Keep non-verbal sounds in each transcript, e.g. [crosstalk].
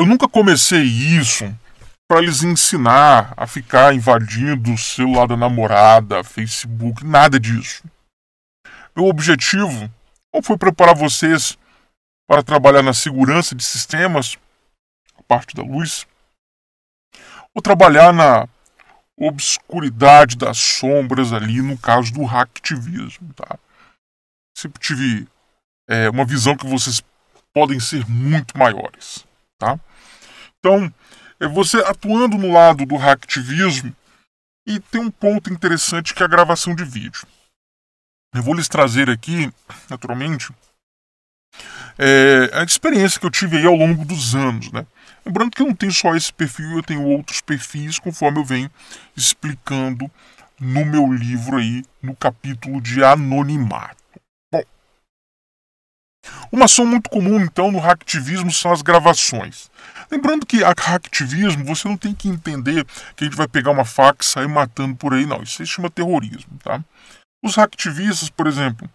Eu nunca comecei isso para lhes ensinar a ficar invadindo o celular da namorada, Facebook, nada disso. Meu objetivo ou foi preparar vocês para trabalhar na segurança de sistemas, a parte da luz, ou trabalhar na obscuridade das sombras ali, no caso do hacktivismo, tá? Sempre tive é, uma visão que vocês podem ser muito maiores, tá? Então, é você atuando no lado do hacktivismo, e tem um ponto interessante que é a gravação de vídeo. Eu vou lhes trazer aqui, naturalmente, é, a experiência que eu tive aí ao longo dos anos, né? Lembrando que eu não tenho só esse perfil, eu tenho outros perfis, conforme eu venho explicando no meu livro aí, no capítulo de anonimato. Uma ação muito comum, então, no hacktivismo são as gravações. Lembrando que hacktivismo, você não tem que entender que a gente vai pegar uma faca e sair matando por aí, não. Isso se chama terrorismo, tá? Os hacktivistas, por exemplo,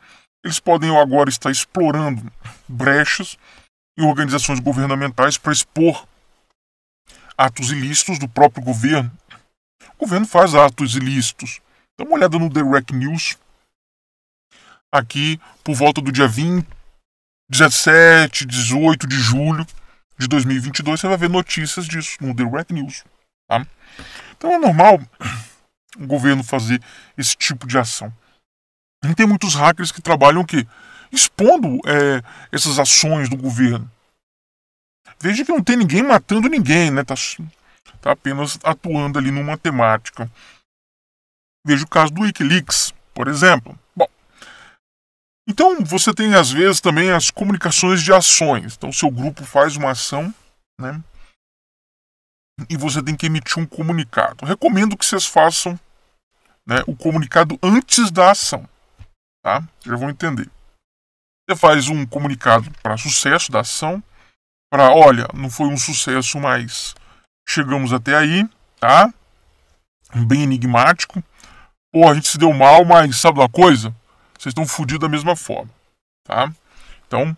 eles podem agora estar explorando brechas em organizações governamentais para expor atos ilícitos do próprio governo. O governo faz atos ilícitos. Dá uma olhada no The Rec News. Aqui, por volta do dia 20 17, 18 de julho de 2022, você vai ver notícias disso no The Red News. Tá? Então é normal o governo fazer esse tipo de ação. E tem muitos hackers que trabalham o quê? Expondo é, essas ações do governo. Veja que não tem ninguém matando ninguém, né? Tá, tá apenas atuando ali numa temática. Veja o caso do Wikileaks, por exemplo. Então, você tem às vezes também as comunicações de ações. Então, seu grupo faz uma ação, né? E você tem que emitir um comunicado. Recomendo que vocês façam né, o comunicado antes da ação, tá? Já vão entender. Você faz um comunicado para sucesso da ação, para olha, não foi um sucesso, mas chegamos até aí, tá? Bem enigmático. Ou a gente se deu mal, mas sabe uma coisa? vocês estão fodidos da mesma forma, tá? Então,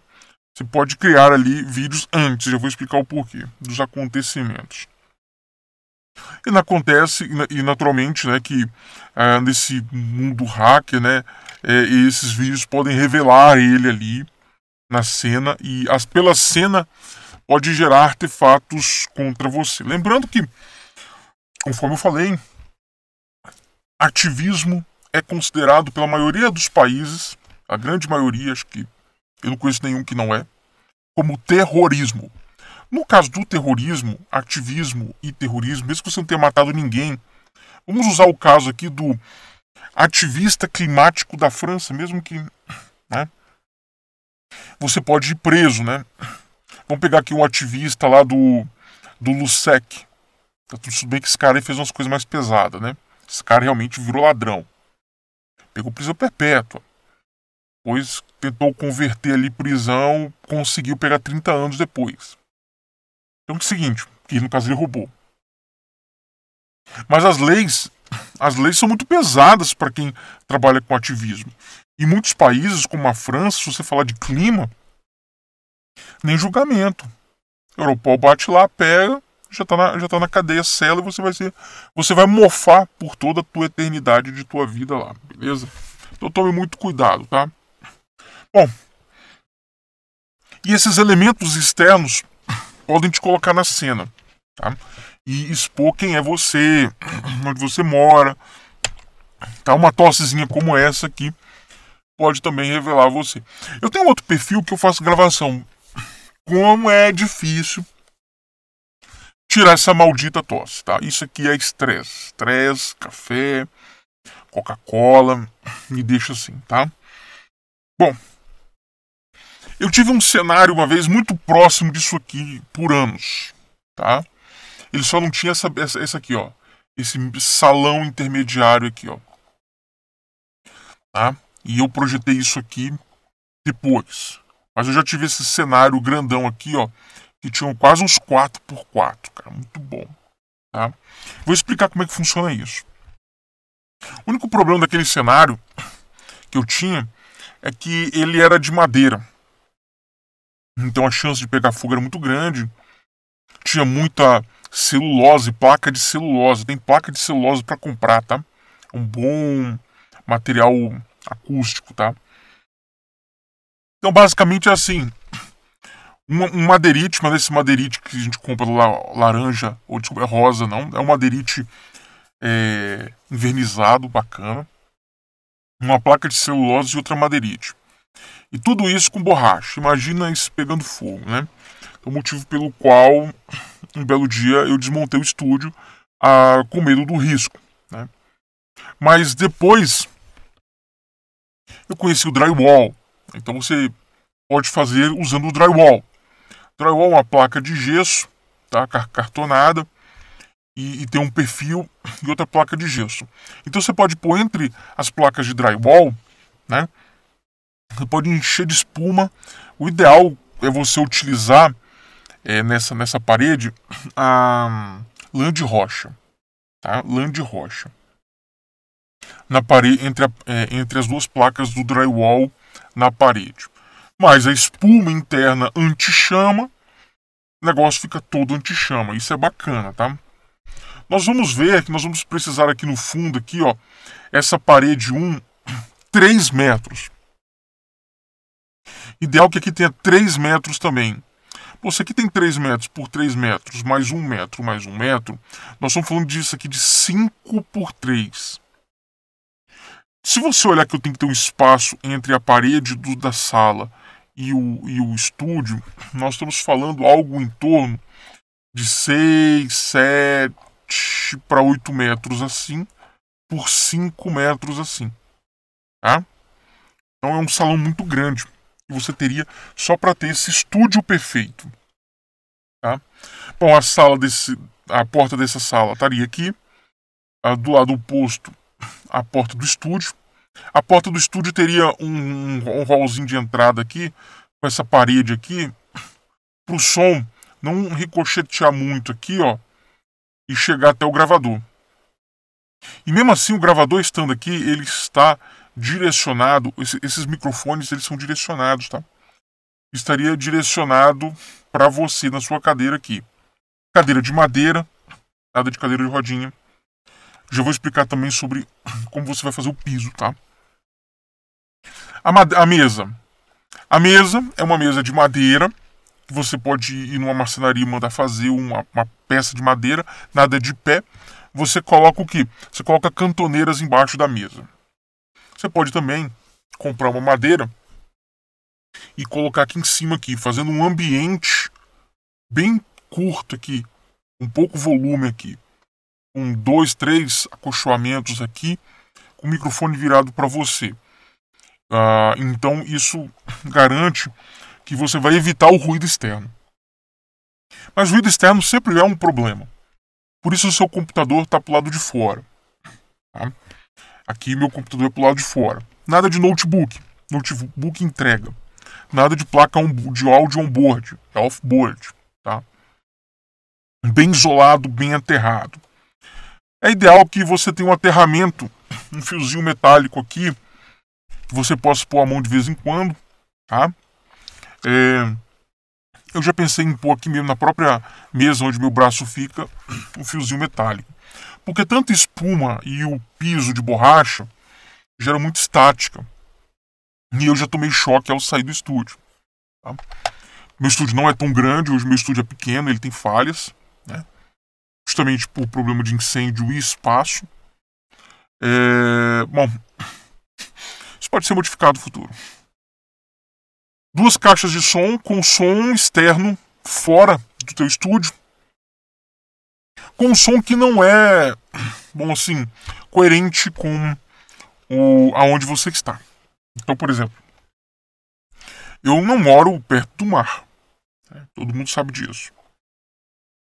você pode criar ali vídeos antes, eu vou explicar o porquê dos acontecimentos. E acontece, e naturalmente, né, que ah, nesse mundo hacker, né, é, esses vídeos podem revelar ele ali na cena e as, pela cena pode gerar artefatos contra você. Lembrando que, conforme eu falei, ativismo é considerado pela maioria dos países, a grande maioria, acho que eu não conheço nenhum que não é, como terrorismo. No caso do terrorismo, ativismo e terrorismo, mesmo que você não tenha matado ninguém, vamos usar o caso aqui do ativista climático da França, mesmo que. Né, você pode ir preso, né? Vamos pegar aqui um ativista lá do, do Lusec. Tá tudo bem que esse cara fez umas coisas mais pesadas, né? Esse cara realmente virou ladrão pegou prisão perpétua. Depois tentou converter ali prisão, conseguiu pegar 30 anos depois. Então é o seguinte, que no caso ele roubou. Mas as leis, as leis são muito pesadas para quem trabalha com ativismo. Em muitos países, como a França, se você falar de clima, nem julgamento. O Europol bate lá, pega, já está na, já tá na cadeia cela e você vai ser. Você vai mofar por toda a tua eternidade de tua vida lá, beleza? Então tome muito cuidado, tá? Bom. E esses elementos externos podem te colocar na cena, tá? E expor quem é você, onde você mora. Tá? Uma tossezinha como essa aqui pode também revelar você. Eu tenho outro perfil que eu faço gravação. Como é difícil tirar essa maldita tosse, tá? Isso aqui é estresse. Estresse, café, Coca-Cola, me deixa assim, tá? Bom, eu tive um cenário uma vez muito próximo disso aqui por anos, tá? Ele só não tinha essa, essa, essa aqui, ó. Esse salão intermediário aqui, ó. Tá? E eu projetei isso aqui depois. Mas eu já tive esse cenário grandão aqui, ó que tinham quase uns 4x4, cara, muito bom. Tá? Vou explicar como é que funciona isso. O único problema daquele cenário que eu tinha é que ele era de madeira. Então a chance de pegar fogo era muito grande. Tinha muita celulose, placa de celulose. Tem placa de celulose para comprar, tá? Um bom material acústico, tá? Então basicamente é assim um madeirite, mas esse madeirite que a gente compra laranja, ou desculpa, é rosa, não. É um madeirite é, envernizado, bacana. Uma placa de celulose e outra madeirite. E tudo isso com borracha. Imagina isso pegando fogo, né? Então, motivo pelo qual, um belo dia, eu desmontei o estúdio a, ah, com medo do risco, né? Mas depois, eu conheci o drywall. Então, você pode fazer usando o drywall. Drywall é uma placa de gesso, tá? cartonada, e, e tem um perfil [laughs] e outra placa de gesso. Então você pode pôr entre as placas de drywall, né? Você pode encher de espuma. O ideal é você utilizar é, nessa, nessa parede [clears throat] a lã de rocha. Tá? Lã de rocha. Na parede, entre, a, é, entre as duas placas do drywall na parede mais a espuma interna anti-chama, o negócio fica todo anti-chama. Isso é bacana, tá? Nós vamos ver que nós vamos precisar aqui no fundo, aqui, ó, essa parede 1, 3 [clears throat] metros. Ideal que aqui tenha 3 metros também. Pô, se aqui tem 3 metros por 3 metros, mais 1 metro, mais 1 metro, nós estamos falando disso aqui de 5 por 3. Se você olhar que eu tenho que ter um espaço entre a parede do, da sala e o, e o estúdio, nós estamos falando algo em torno de 6, 7 para 8 metros assim, por 5 metros assim. Tá? Então é um salão muito grande que você teria só para ter esse estúdio perfeito. Tá? Bom, a sala desse, a porta dessa sala estaria aqui. Do lado oposto, a porta do estúdio. A porta do estúdio teria um, um, um hallzinho de entrada aqui, com essa parede aqui, para o som não ricochetear muito aqui, ó, e chegar até o gravador. E mesmo assim, o gravador estando aqui, ele está direcionado, esses microfones, eles são direcionados, tá? Estaria direcionado para você na sua cadeira aqui. Cadeira de madeira, nada de cadeira de rodinha. Já vou explicar também sobre como você vai fazer o piso, tá? A, a mesa. A mesa é uma mesa de madeira que você pode ir numa marcenaria e mandar fazer uma, uma, peça de madeira, nada de pé. Você coloca o que? Você coloca cantoneiras embaixo da mesa. Você pode também comprar uma madeira e colocar aqui em cima aqui, fazendo um ambiente bem curto aqui, um pouco volume aqui, com um, dois, três acolchoamentos aqui, com o microfone virado para você. Ah, então isso garante que você vai evitar o ruído externo. Mas o ruído externo sempre é um problema. Por isso o seu computador está para o lado de fora. Tá? Aqui meu computador é para o lado de fora. Nada de notebook. Notebook entrega. Nada de placa de áudio on-board. É off-board. Tá? Bem isolado, bem aterrado. É ideal que você tenha um aterramento, um fiozinho metálico aqui, que você possa pôr a mão de vez em quando, tá? É, eu já pensei em pôr aqui mesmo na própria mesa onde meu braço fica um fiozinho metálico. Porque tanto espuma e o piso de borracha gera muita estática. E eu já tomei choque ao sair do estúdio. Tá? Meu estúdio não é tão grande, hoje meu estúdio é pequeno, ele tem falhas, né? justamente por problema de incêndio e espaço. É... Bom, pode ser modificado no futuro. Duas caixas de som com som externo fora do teu estúdio. Com um som que não é, bom assim, coerente com o aonde você está. Então, por exemplo, eu não moro perto do mar. Né? Todo mundo sabe disso.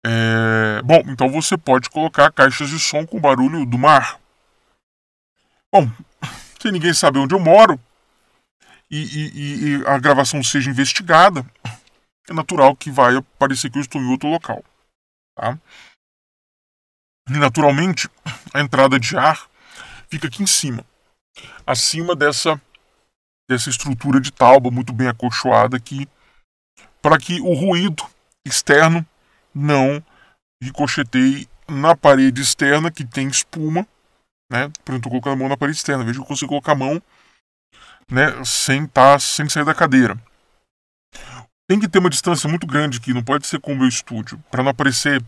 É... Bom, então você pode colocar caixas de som com barulho do mar. Bom, sem ninguém saber onde eu moro, e, e, e, a gravação seja investigada, é natural que vai aparecer que eu estou em outro local. Tá? E naturalmente, a entrada de ar fica aqui em cima, acima dessa, dessa estrutura de talba muito bem acolchoada aqui, para que o ruído externo não ricocheteie na parede externa que tem espuma né? Por exemplo, colocando a mão na parede externa, vejo que eu consigo colocar a mão, né, sem estar tá, sem sair da cadeira. Tem que ter uma distância muito grande aqui, não pode ser com o meu estúdio, para não aparecer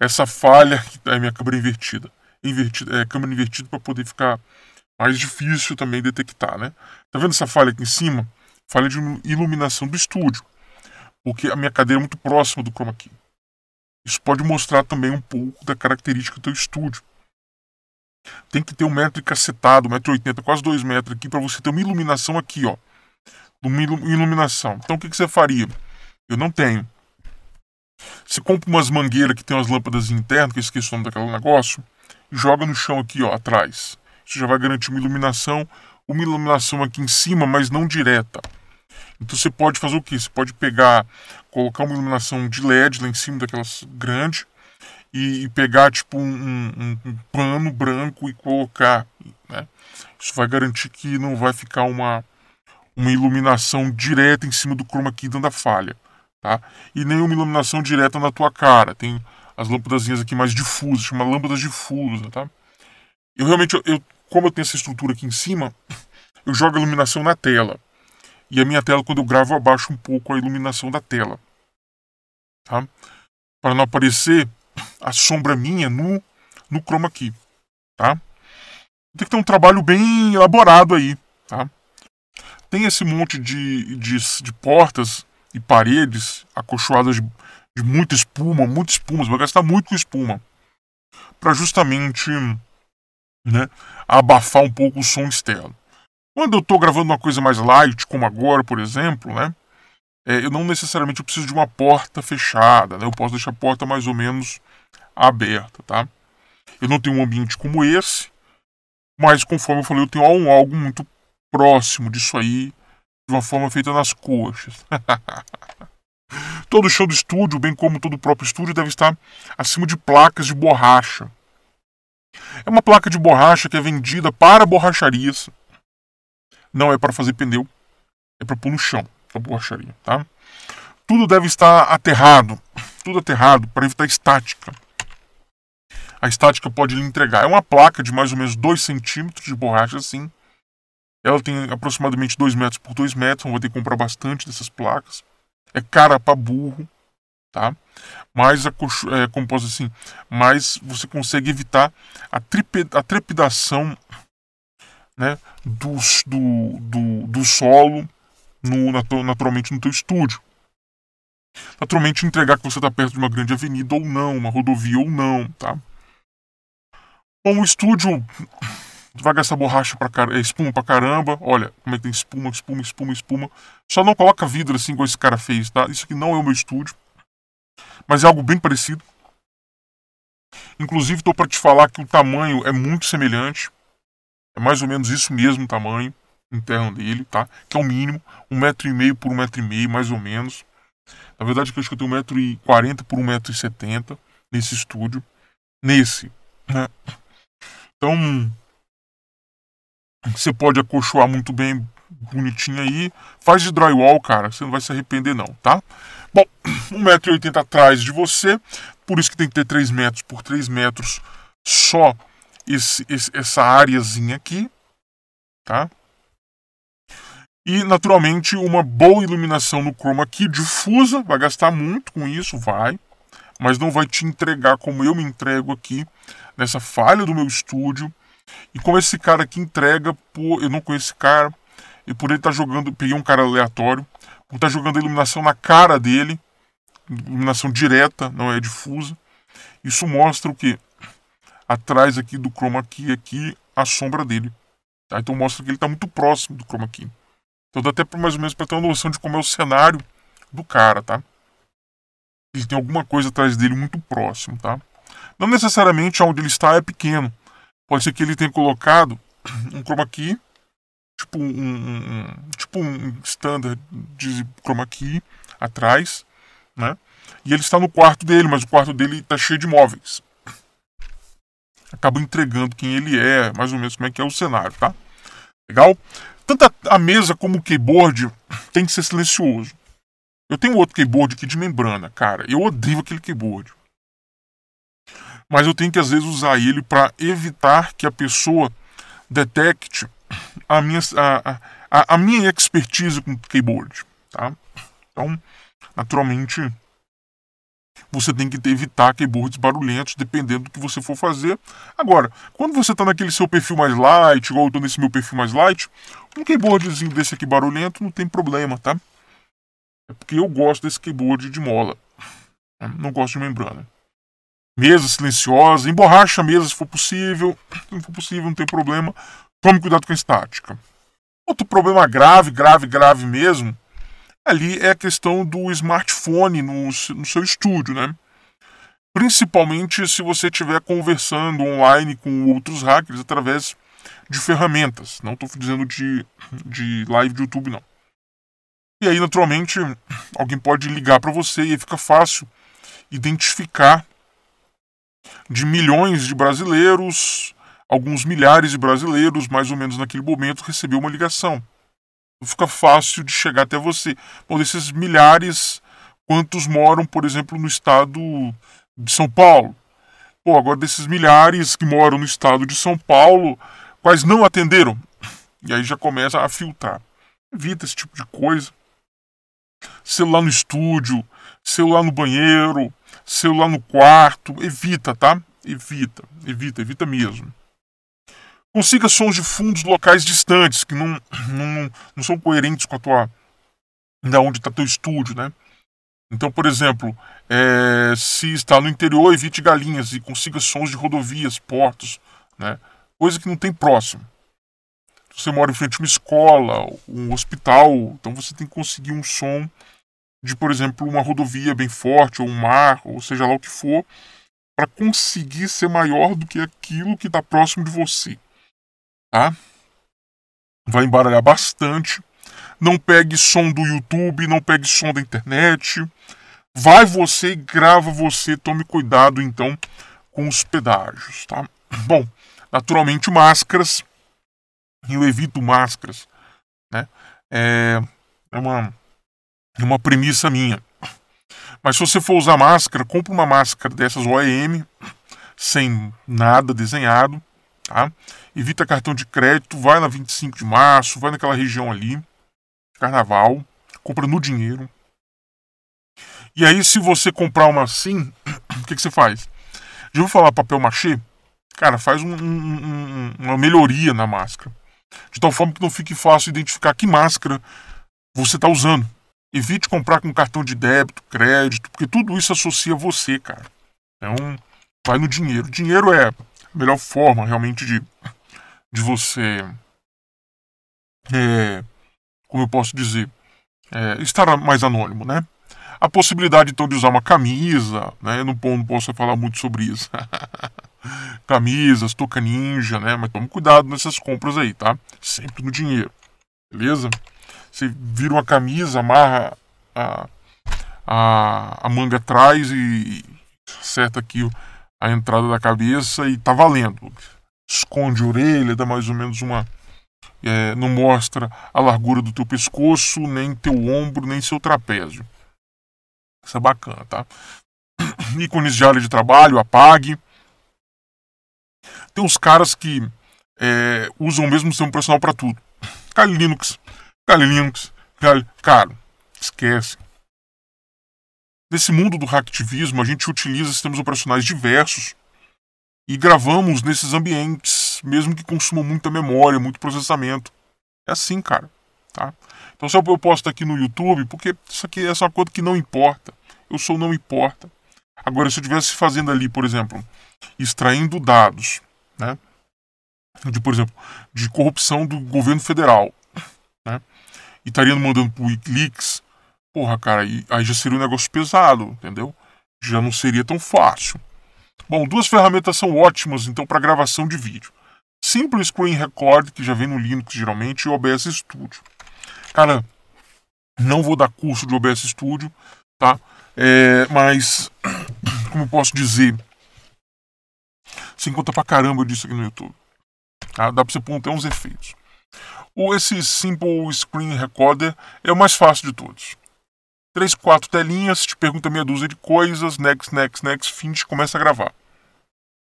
essa falha que é minha câmera invertida, invertida, é, câmera invertida para poder ficar mais difícil também detectar, né? Tá vendo essa falha aqui em cima? Falha de iluminação do estúdio, porque a minha cadeira é muito próxima do chroma key. Isso pode mostrar também um pouco da característica do teu estúdio. Tem que ter um metro e cacetado, um metro oitenta, quase dois metros aqui, para você ter uma iluminação aqui, ó. Uma iluminação. Então o que, que você faria? Eu não tenho. Você compra umas mangueiras que tem umas lâmpadas internas, que eu esqueci o nome daquele negócio, e joga no chão aqui, ó, atrás. Isso já vai garantir uma iluminação, uma iluminação aqui em cima, mas não direta. Então você pode fazer o que? Você pode pegar, colocar uma iluminação de LED lá em cima daquelas grande, e, e pegar tipo um, um, um, pano branco e colocar. Né? Isso vai garantir que não vai ficar uma, uma iluminação direta em cima do chroma key dando a falha. Tá? E nenhuma iluminação direta na tua cara. Tem as lâmpadas aqui mais difusas, chama lâmpadas difusas. Tá? Eu realmente, eu, como eu tenho essa estrutura aqui em cima, eu jogo a iluminação na tela. E a minha tela, quando eu gravo, eu abaixo um pouco a iluminação da tela. Tá? Para não aparecer a sombra minha no, no chroma key, tá? Tem que ter um trabalho bem elaborado aí, tá? Tem esse monte de, de, de portas e paredes acolchoadas de, de muita espuma, muita espuma, vai gastar muito com espuma para justamente né, abafar um pouco o som externo. Quando eu estou gravando uma coisa mais light, como agora, por exemplo, né, é, eu não necessariamente preciso de uma porta fechada, né, eu posso deixar a porta mais ou menos aberta, tá? Eu não tenho um ambiente como esse, mas conforme eu falei, eu tenho algo muito próximo disso aí, de uma forma feita nas coxas. [laughs] todo show do estúdio, bem como todo o próprio estúdio, deve estar acima de placas de borracha. É uma placa de borracha que é vendida para borracharias. Não é para fazer pneu, é para pôr no chão a borracharia, tá? Tudo deve estar aterrado, tudo aterrado para evitar estática a estática pode lhe entregar. É uma placa de mais ou menos 2 centímetros de borracha assim. Ela tem aproximadamente 2 metros por 2 metros, vou ter que comprar bastante dessas placas. É cara para burro, tá? Mas a é, composta assim, mas você consegue evitar a, a trepidação né, do, do, do, do solo no, naturalmente no teu estúdio. Naturalmente entregar que você está perto de uma grande avenida ou não, uma rodovia ou não, tá? Bom, o estúdio vai gastar borracha pra espuma pra caramba. Olha como é que tem espuma, espuma, espuma, espuma. Só não coloca vidro assim como esse cara fez, tá? Isso aqui não é o meu estúdio. Mas é algo bem parecido. Inclusive, tô para te falar que o tamanho é muito semelhante. É mais ou menos isso mesmo o tamanho interno dele, tá? Que é o mínimo, um metro e meio por um metro e meio, mais ou menos. Na verdade, eu acho que eu tenho um metro e quarenta por um metro e setenta nesse estúdio. Nesse, né? Então, você pode acolchoar muito bem, bonitinho aí. Faz de drywall, cara, você não vai se arrepender não, tá? Bom, 1,80m atrás de você, por isso que tem que ter 3 metros por 3 metros só esse, esse, essa áreazinha aqui, tá? E, naturalmente, uma boa iluminação no chroma aqui, difusa, vai gastar muito com isso, vai, mas não vai te entregar como eu me entrego aqui, nessa falha do meu estúdio. E como esse cara que entrega, pô, eu não conheço esse cara, e por ele estar tá jogando, peguei um cara aleatório, por estar tá jogando a iluminação na cara dele, iluminação direta, não é difusa. Isso mostra o que? Atrás aqui do chroma key aqui, a sombra dele. Tá? Então mostra que ele está muito próximo do chroma key. Então dá até mais ou menos para ter uma noção de como é o cenário do cara, tá? ele tem alguma coisa atrás dele muito próximo, tá? Não necessariamente onde ele está é pequeno. Pode ser que ele tenha colocado um chroma key, tipo um, um tipo um standard de chroma key atrás, né? E ele está no quarto dele, mas o quarto dele está cheio de móveis. Acaba entregando quem ele é, mais ou menos como é que é o cenário, tá? Legal? Tanto a, a mesa como o keyboard tem que ser silencioso. Eu tenho outro keyboard aqui de membrana, cara. Eu odeio aquele keyboard. Mas eu tenho que às vezes usar ele para evitar que a pessoa detecte a minha, a, a, a minha expertise com keyboard, tá? Então, naturalmente, você tem que evitar keyboards barulhentos, dependendo do que você for fazer. Agora, quando você está naquele seu perfil mais light, igual eu estou nesse meu perfil mais light, um keyboardzinho desse aqui barulhento não tem problema, tá? É porque eu gosto desse keyboard de mola. não gosto de membrana. Né? Mesa silenciosa, emborracha a mesa se for possível. Se não for possível, não tem problema. Tome cuidado com a estática. Outro problema grave, grave, grave mesmo, ali é a questão do smartphone no, no seu estúdio, né? Principalmente se você estiver conversando online com outros hackers através de ferramentas. Não estou dizendo de, de live de YouTube, não. E aí, naturalmente, alguém pode ligar para você e fica fácil identificar de milhões de brasileiros, alguns milhares de brasileiros, mais ou menos naquele momento, recebeu uma ligação. Fica fácil de chegar até você. Bom, desses milhares, quantos moram, por exemplo, no estado de São Paulo? Pô, agora desses milhares que moram no estado de São Paulo, quais não atenderam? E aí já começa a filtrar. Evita esse tipo de coisa celular no estúdio, celular no banheiro, celular no quarto. Evita, tá? Evita, evita, evita mesmo. Consiga sons de fundos locais distantes, que não, não, não são coerentes com a tua. da onde está teu estúdio, né? Então, por exemplo, é, se está no interior, evite galinhas e consiga sons de rodovias, portos, né? coisa que não tem próximo. Você mora em frente a uma escola, um hospital, então você tem que conseguir um som de, por exemplo, uma rodovia bem forte, ou um mar, ou seja lá o que for, para conseguir ser maior do que aquilo que está próximo de você. Tá? Vai embaralhar bastante. Não pegue som do YouTube, não pegue som da internet. Vai você e grava você. Tome cuidado então com os pedágios, tá? Bom, naturalmente máscaras. Eu evito máscaras, né? É, é uma uma premissa minha. Mas se você for usar máscara, compre uma máscara dessas OEM, sem nada desenhado, tá? Evita cartão de crédito, vai na 25 de março, vai naquela região ali, carnaval, compra no dinheiro. E aí, se você comprar uma assim, o que, que você faz? Já vou falar papel machê? Cara, faz um, um, uma melhoria na máscara. De tal forma que não fique fácil identificar que máscara você está usando. Evite comprar com cartão de débito, crédito, porque tudo isso associa você, cara. Então, vai no dinheiro. Dinheiro é a melhor forma realmente de, de você. É, como eu posso dizer? É, estar mais anônimo, né? A possibilidade então de usar uma camisa, né? Eu não, não posso falar muito sobre isso. [laughs] Camisas, toca ninja, né? Mas tome cuidado nessas compras aí, tá? Sempre no dinheiro, beleza? Você vira uma camisa, amarra a, a, a manga atrás e acerta aqui a entrada da cabeça e tá valendo. Esconde a orelha, dá mais ou menos uma. É, não mostra a largura do teu pescoço, nem teu ombro, nem seu trapézio. Isso é bacana, tá? [clears throat] Ícones de área de trabalho, apague. Tem uns caras que é, usam o mesmo sistema operacional para tudo. Kali Linux, Kali Linux, Kali... Cara, esquece. Nesse mundo do hacktivismo, a gente utiliza sistemas operacionais diversos e gravamos nesses ambientes, mesmo que consumam muita memória, muito processamento. É assim, cara. Tá? Então, se eu posto aqui no YouTube, porque isso aqui é é uma coisa que não importa. Eu sou não importa. Agora, se eu estivesse fazendo ali, por exemplo, extraindo dados, né? De, por exemplo, de corrupção do governo federal, né? e estariam tá mandando pro Wikileaks, porra, cara, aí já seria um negócio pesado, entendeu? Já não seria tão fácil. Bom, duas ferramentas são ótimas então para gravação de vídeo. simples Screen Record, que já vem no Linux geralmente, e OBS Studio. Cara, não vou dar curso de OBS Studio, tá? É, mas, [clears throat] como eu posso dizer, se encontra pra caramba disso aqui no YouTube. Tá? Dá pra você pôr até uns efeitos esse Simple Screen Recorder é o mais fácil de todos. Três, quatro telinhas, te pergunta meia dúzia de coisas, next, next, next, finish, começa a gravar.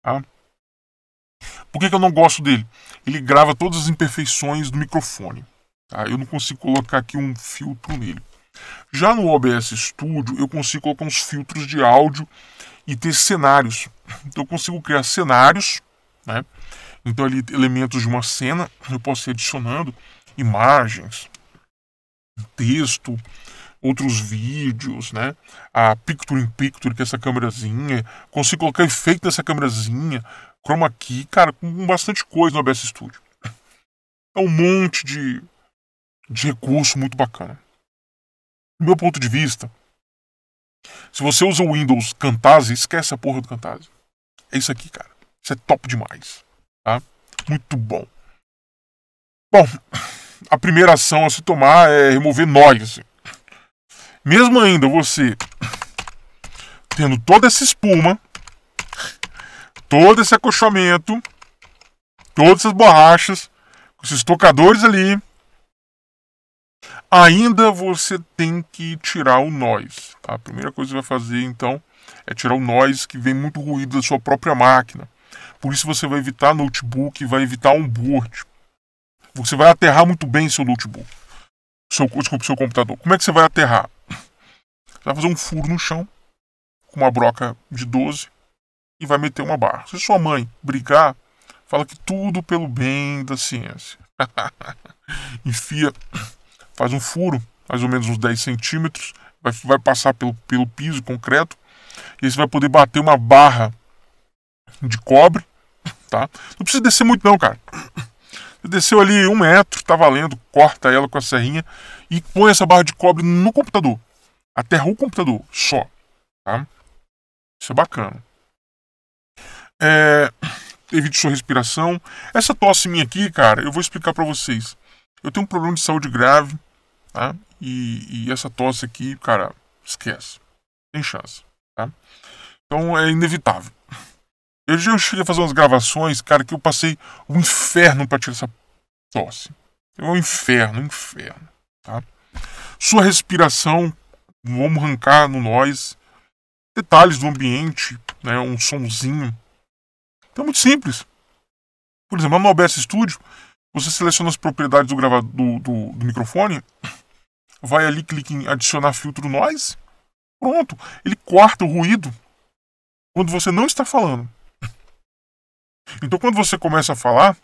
Tá? Por que, que eu não gosto dele? Ele grava todas as imperfeições do microfone. Tá? Eu não consigo colocar aqui um filtro nele. Já no OBS Studio, eu consigo colocar uns filtros de áudio e ter cenários. Então, eu consigo criar cenários, né? Então, ali, elementos de uma cena, eu posso ir adicionando imagens, texto, outros vídeos, né? A picture in picture, que é essa câmerazinha. Consigo colocar efeito nessa câmerazinha. Chroma key, cara, com bastante coisa no OBS Studio. É um monte de, de recurso muito bacana. Do meu ponto de vista, se você usa o Windows Camtasia, esquece a porra do Camtasia. É isso aqui, cara. Isso é top demais. Tá? Muito bom. Bom, a primeira ação a se tomar é remover noise. Assim. Mesmo ainda você tendo toda essa espuma, todo esse acolchamento todas essas borrachas, esses tocadores ali, ainda você tem que tirar o noise. Tá? A primeira coisa que você vai fazer então é tirar o noise que vem muito ruído da sua própria máquina. Por isso você vai evitar notebook, vai evitar onboard. Você vai aterrar muito bem seu notebook. Seu, desculpa, seu computador. Como é que você vai aterrar? Você vai fazer um furo no chão com uma broca de 12 e vai meter uma barra. Se sua mãe brigar, fala que tudo pelo bem da ciência. [laughs] Enfia, faz um furo, mais ou menos uns 10 centímetros, vai, vai passar pelo, pelo piso concreto, e aí você vai poder bater uma barra de cobre tá? Não precisa descer muito não, cara. Desceu ali um metro, tá valendo, corta ela com a serrinha e põe essa barra de cobre no computador. Aterra o computador só, tá? Isso é bacana. É... Evite sua respiração. Essa tosse minha aqui, cara, eu vou explicar para vocês. Eu tenho um problema de saúde grave, tá? E, e essa tosse aqui, cara, esquece. Tem chance, tá? Então é inevitável. Eu já cheguei a fazer umas gravações, cara, que eu passei um inferno para tirar essa tosse. É um inferno, um inferno, tá? Sua respiração, vamos arrancar no nós, detalhes do ambiente, né, um somzinho. Então é muito simples. Por exemplo, no OBS Studio, você seleciona as propriedades do, gravado, do, do, do microfone, vai ali, clica em adicionar filtro noise, pronto. Ele corta o ruído quando você não está falando. Então quando você começa a falar,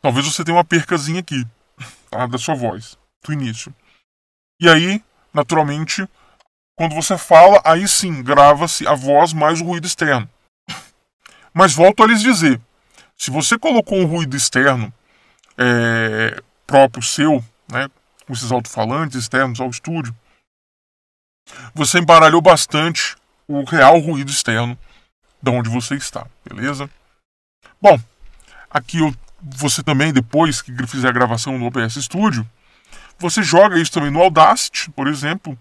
talvez você tenha uma percazinha aqui, tá? Da sua voz, do início. E aí, naturalmente, quando você fala, aí sim grava-se a voz mais o ruído externo. Mas volto a lhes dizer: se você colocou um ruído externo é, próprio seu, né, com esses alto-falantes externos ao estúdio, você embaralhou bastante o real ruído externo de onde você está, beleza? Bom, aqui eu, você também, depois que fizer a gravação no OBS Studio, você joga isso também no Audacity, por exemplo,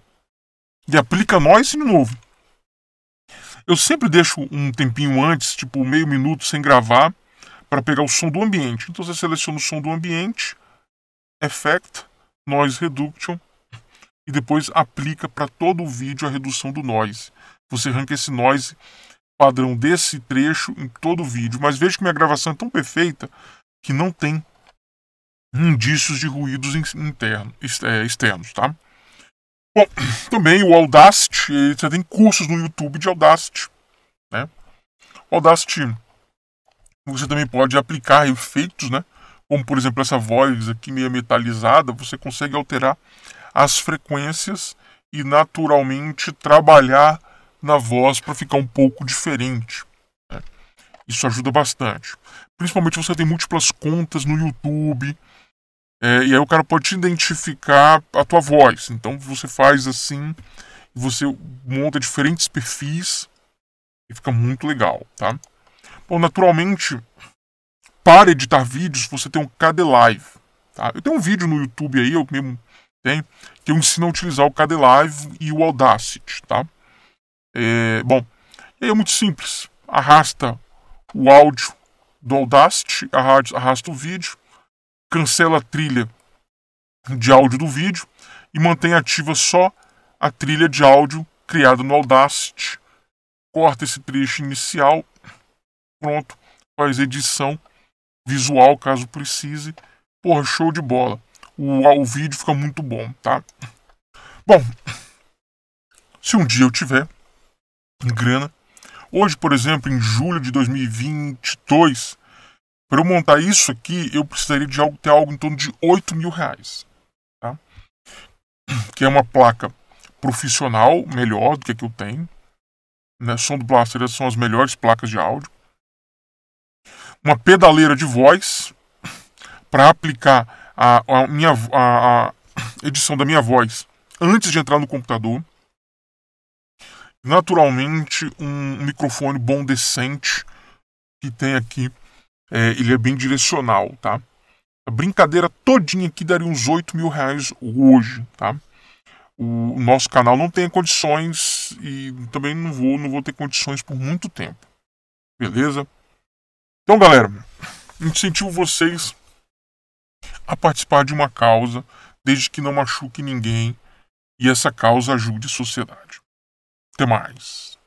e aplica noise de novo. Eu sempre deixo um tempinho antes, tipo meio minuto sem gravar, para pegar o som do ambiente. Então você seleciona o som do ambiente, Effect, Noise Reduction, e depois aplica para todo o vídeo a redução do noise. Você arranca esse noise padrão desse trecho em todo o vídeo, mas vejo que minha gravação é tão perfeita que não tem indícios de ruídos interno, é, externos, tá? Bom, [clears throat] também o Audacity, você tem cursos no YouTube de Audacity, né? Audacity, você também pode aplicar efeitos, né? Como, por exemplo, essa voz aqui meio metalizada, você consegue alterar as frequências e naturalmente trabalhar na voz para ficar um pouco diferente. Né? Isso ajuda bastante. Principalmente você tem múltiplas contas no YouTube. É, e aí o cara pode te identificar a tua voz. Então você faz assim, você monta diferentes perfis e fica muito legal, tá? Bom, naturalmente, para editar vídeos, você tem um KD Live. Tá? Eu tenho um vídeo no YouTube aí, eu mesmo tenho, que eu ensino a utilizar o KD Live e o Audacity, tá? É, bom, é muito simples. Arrasta o áudio do Audacity, arrasta o vídeo, cancela a trilha de áudio do vídeo e mantém ativa só a trilha de áudio criada no Audacity. Corta esse trecho inicial, pronto, faz edição visual caso precise. Porra, show de bola. O, o vídeo fica muito bom, tá? Bom, se um dia eu tiver grana. Hoje, por exemplo, em julho de 2022, para eu montar isso aqui, eu precisaria de algo, ter algo em torno de 8 mil reais. Tá? [clears throat] Que é uma placa profissional, melhor do que a que eu tenho. Né? Som do Blaster são as melhores placas de áudio. Uma pedaleira de voz [clears throat] para aplicar a, a minha, a, a [clears throat] edição da minha voz antes de entrar no computador naturalmente um microfone bom, decente, que tem aqui. É, ele é bem direcional, tá? A brincadeira todinha aqui daria uns 8 mil reais hoje, tá? O nosso canal não tem condições e também não vou, não vou ter condições por muito tempo. Beleza? Então, galera, incentivo vocês a participar de uma causa, desde que não machuque ninguém e essa causa ajude a sociedade. Até mais.